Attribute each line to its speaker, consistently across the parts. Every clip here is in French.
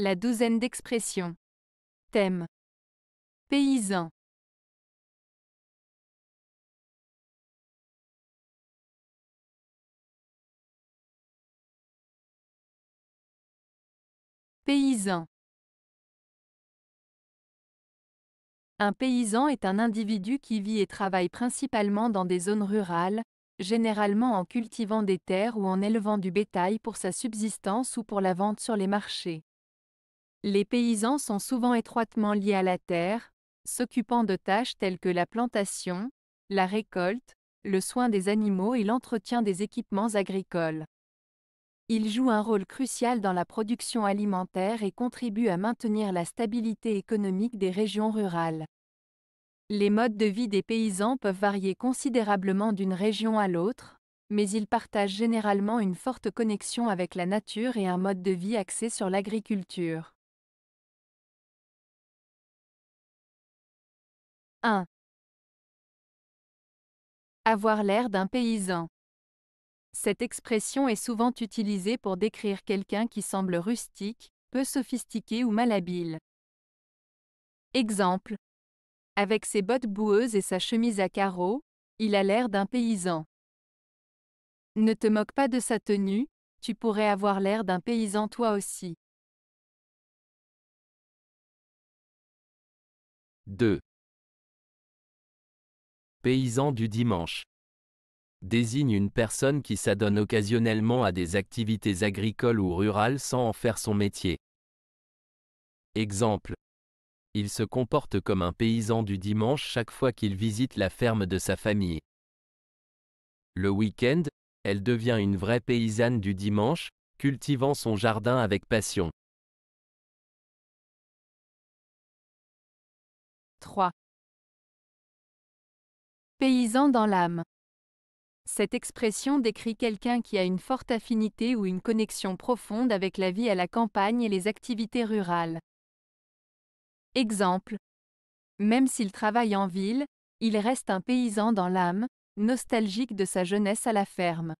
Speaker 1: La douzaine d'expressions. Thème. Paysan.
Speaker 2: Paysan. Un paysan est un individu qui vit et travaille principalement dans des zones rurales, généralement en cultivant des terres ou en élevant du bétail pour sa subsistance ou pour la vente sur les marchés. Les paysans sont souvent étroitement liés à la terre, s'occupant de tâches telles que la plantation, la récolte, le soin des animaux et l'entretien des équipements agricoles. Ils jouent un rôle crucial dans la production alimentaire et contribuent à maintenir la stabilité économique des régions rurales. Les modes de vie des paysans peuvent varier considérablement d'une région à l'autre, mais ils partagent généralement une forte connexion avec la nature et un mode de vie axé sur l'agriculture.
Speaker 1: 1. Avoir l'air
Speaker 2: d'un paysan. Cette expression est souvent utilisée pour décrire quelqu'un qui semble rustique, peu sophistiqué ou malhabile. Exemple. Avec ses bottes boueuses et sa chemise à carreaux, il a l'air d'un paysan. Ne te moque pas de sa tenue, tu pourrais avoir l'air d'un paysan
Speaker 1: toi aussi.
Speaker 3: 2. Paysan du dimanche. Désigne une personne qui s'adonne occasionnellement à des activités agricoles ou rurales sans en faire son métier. Exemple. Il se comporte comme un paysan du dimanche chaque fois qu'il visite la ferme de sa famille. Le week-end, elle devient une vraie paysanne du dimanche, cultivant son jardin avec passion.
Speaker 2: 3. Paysan dans l'âme. Cette expression décrit quelqu'un qui a une forte affinité ou une connexion profonde avec la vie à la campagne et les activités rurales. Exemple. Même s'il travaille en ville, il reste un paysan dans l'âme, nostalgique de sa jeunesse à la ferme.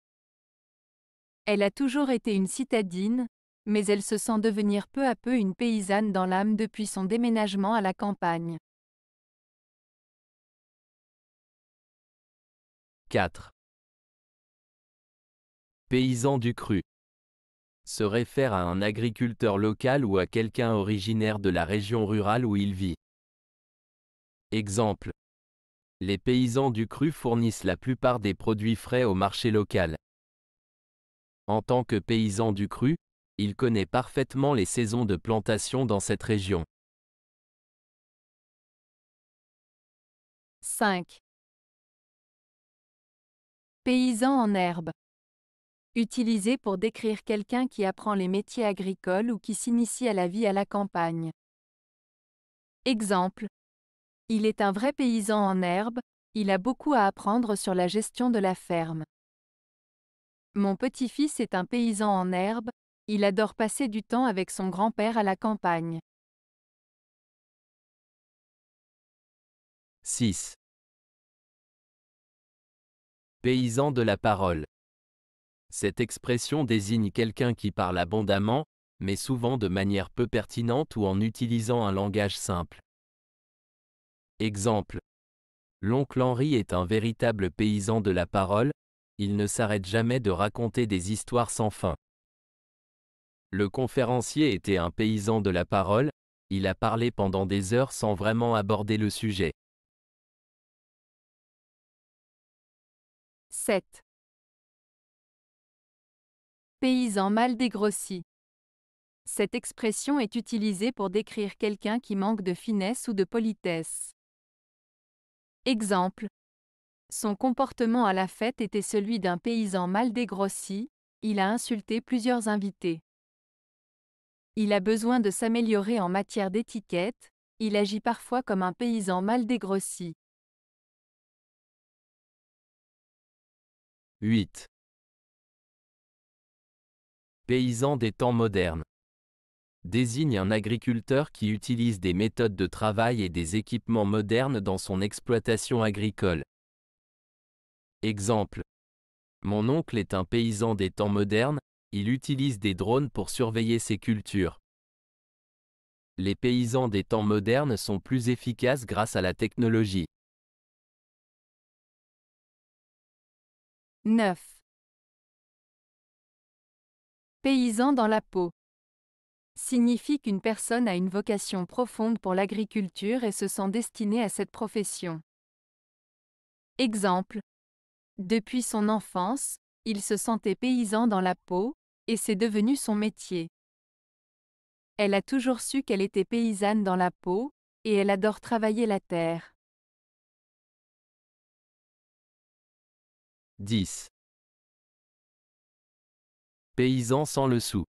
Speaker 2: Elle a toujours été une citadine, mais elle se sent devenir peu à peu une paysanne dans l'âme depuis son déménagement à la campagne.
Speaker 3: 4. Paysan du cru. Se réfère à un agriculteur local ou à quelqu'un originaire de la région rurale où il vit. Exemple. Les paysans du cru fournissent la plupart des produits frais au marché local. En tant que paysan du cru, il connaît parfaitement les saisons de plantation dans cette région.
Speaker 1: 5.
Speaker 2: Paysan en herbe. Utilisé pour décrire quelqu'un qui apprend les métiers agricoles ou qui s'initie à la vie à la campagne. Exemple. Il est un vrai paysan en herbe, il a beaucoup à apprendre sur la gestion de la ferme. Mon petit-fils est un paysan en herbe, il adore passer du temps avec son grand-père à la campagne.
Speaker 3: 6. Paysan de la parole. Cette expression désigne quelqu'un qui parle abondamment, mais souvent de manière peu pertinente ou en utilisant un langage simple. Exemple. L'oncle Henri est un véritable paysan de la parole, il ne s'arrête jamais de raconter des histoires sans fin. Le conférencier était un paysan de la parole, il a parlé pendant des heures sans vraiment aborder le sujet.
Speaker 2: 7. Paysan mal dégrossi. Cette expression est utilisée pour décrire quelqu'un qui manque de finesse ou de politesse. Exemple. Son comportement à la fête était celui d'un paysan mal dégrossi, il a insulté plusieurs invités. Il a besoin de s'améliorer en matière d'étiquette, il agit parfois comme un paysan mal dégrossi.
Speaker 3: 8. Paysan des temps modernes. Désigne un agriculteur qui utilise des méthodes de travail et des équipements modernes dans son exploitation agricole. Exemple. Mon oncle est un paysan des temps modernes, il utilise des drones pour surveiller ses cultures. Les paysans des temps modernes sont plus efficaces grâce à la technologie.
Speaker 2: 9. Paysan dans la peau signifie qu'une personne a une vocation profonde pour l'agriculture et se sent destinée à cette profession. Exemple. Depuis son enfance, il se sentait paysan dans la peau, et c'est devenu son métier. Elle a toujours su qu'elle était paysanne dans la peau, et elle adore
Speaker 1: travailler la terre.
Speaker 3: 10. Paysan sans le sou.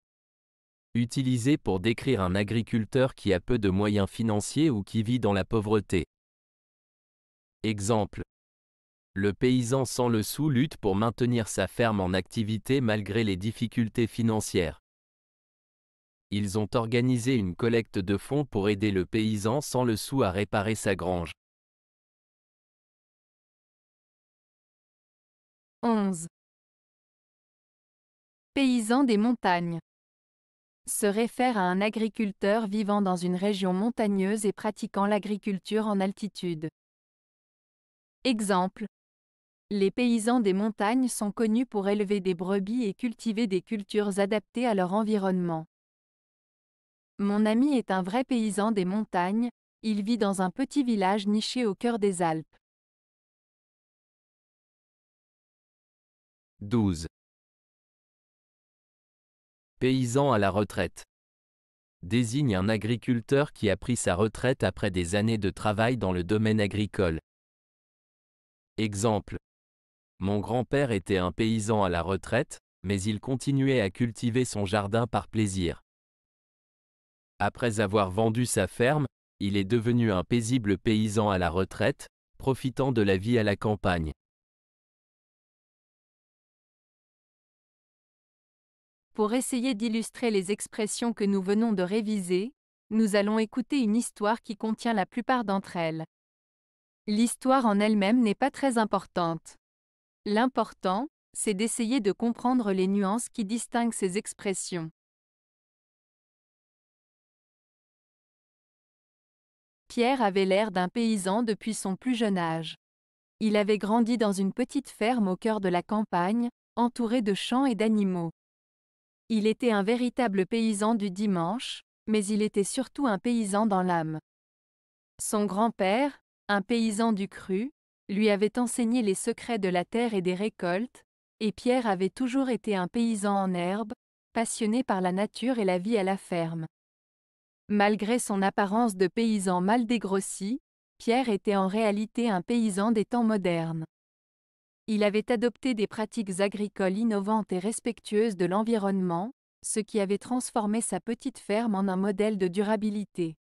Speaker 3: Utilisé pour décrire un agriculteur qui a peu de moyens financiers ou qui vit dans la pauvreté. Exemple. Le paysan sans le sou lutte pour maintenir sa ferme en activité malgré les difficultés financières. Ils ont organisé une collecte de fonds pour aider le paysan sans le sou à réparer sa grange.
Speaker 2: 11. Paysan des montagnes. Se réfère à un agriculteur vivant dans une région montagneuse et pratiquant l'agriculture en altitude. Exemple. Les paysans des montagnes sont connus pour élever des brebis et cultiver des cultures adaptées à leur environnement. Mon ami est un vrai paysan des montagnes, il vit dans un petit village niché au cœur des Alpes.
Speaker 3: 12. Paysan à la retraite. Désigne un agriculteur qui a pris sa retraite après des années de travail dans le domaine agricole. Exemple. Mon grand-père était un paysan à la retraite, mais il continuait à cultiver son jardin par plaisir. Après avoir vendu sa ferme, il est devenu un paisible paysan à la retraite, profitant de la vie à la campagne.
Speaker 2: Pour essayer d'illustrer les expressions que nous venons de réviser, nous allons écouter une histoire qui contient la plupart d'entre elles. L'histoire en elle-même n'est pas très importante. L'important, c'est d'essayer de comprendre les nuances qui distinguent ces expressions. Pierre avait l'air d'un paysan depuis son plus jeune âge. Il avait grandi dans une petite ferme au cœur de la campagne, entouré de champs et d'animaux. Il était un véritable paysan du dimanche, mais il était surtout un paysan dans l'âme. Son grand-père, un paysan du cru, lui avait enseigné les secrets de la terre et des récoltes, et Pierre avait toujours été un paysan en herbe, passionné par la nature et la vie à la ferme. Malgré son apparence de paysan mal dégrossi, Pierre était en réalité un paysan des temps modernes. Il avait adopté des pratiques agricoles innovantes et respectueuses de l'environnement, ce qui avait transformé sa petite ferme en un modèle de durabilité.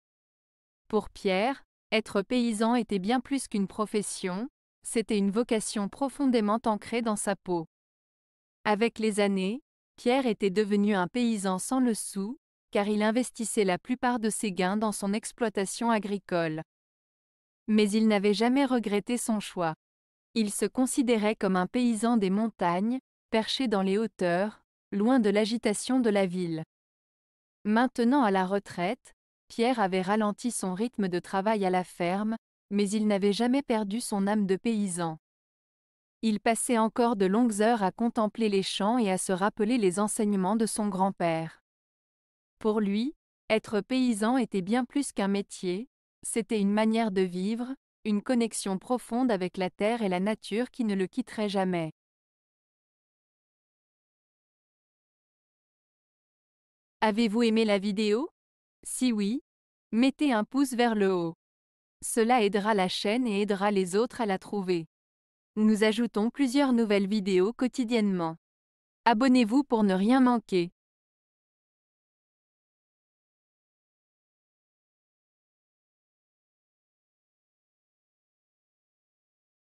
Speaker 2: Pour Pierre, être paysan était bien plus qu'une profession, c'était une vocation profondément ancrée dans sa peau. Avec les années, Pierre était devenu un paysan sans le sou, car il investissait la plupart de ses gains dans son exploitation agricole. Mais il n'avait jamais regretté son choix. Il se considérait comme un paysan des montagnes, perché dans les hauteurs, loin de l'agitation de la ville. Maintenant à la retraite, Pierre avait ralenti son rythme de travail à la ferme, mais il n'avait jamais perdu son âme de paysan. Il passait encore de longues heures à contempler les champs et à se rappeler les enseignements de son grand-père. Pour lui, être paysan était bien plus qu'un métier, c'était une manière de vivre, une connexion profonde avec la terre et la nature qui ne le quitterait jamais. Avez-vous aimé la vidéo Si oui, mettez un pouce vers le haut. Cela aidera la chaîne et aidera les autres à la trouver. Nous ajoutons plusieurs nouvelles vidéos quotidiennement. Abonnez-vous pour ne rien manquer.